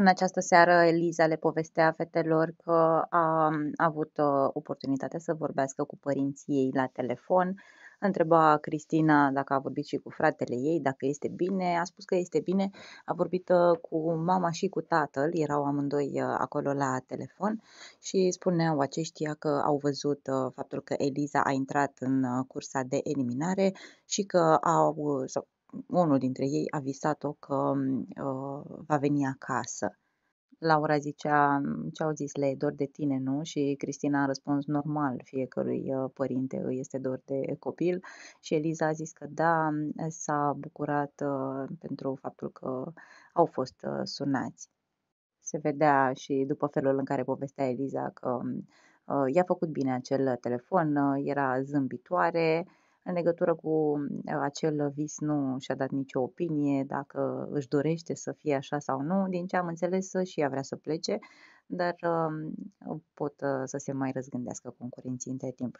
În această seară Eliza le povestea fetelor că a avut uh, oportunitatea să vorbească cu părinții ei la telefon. Întreba Cristina dacă a vorbit și cu fratele ei, dacă este bine. A spus că este bine. A vorbit uh, cu mama și cu tatăl, erau amândoi uh, acolo la telefon și spuneau aceștia că au văzut faptul că Eliza a intrat în cursa de eliminare și că au, sau unul dintre ei a visat-o că uh, va veni acasă. Laura zicea, mm, ce au zis, le e dor de tine, nu? Și Cristina a răspuns, normal, fiecărui uh, părinte îi este dor de copil. Și Eliza a zis că da, s-a bucurat uh, pentru faptul că au fost uh, sunați. Se vedea și după felul în care povestea Eliza că uh, i-a făcut bine acel telefon, uh, era zâmbitoare, în legătură cu uh, acel vis nu și-a dat nicio opinie, dacă își dorește să fie așa sau nu. Din ce am înțeles, uh, și ea vrea să plece, dar um, pot uh, să se mai răzgândească concurenții între timp.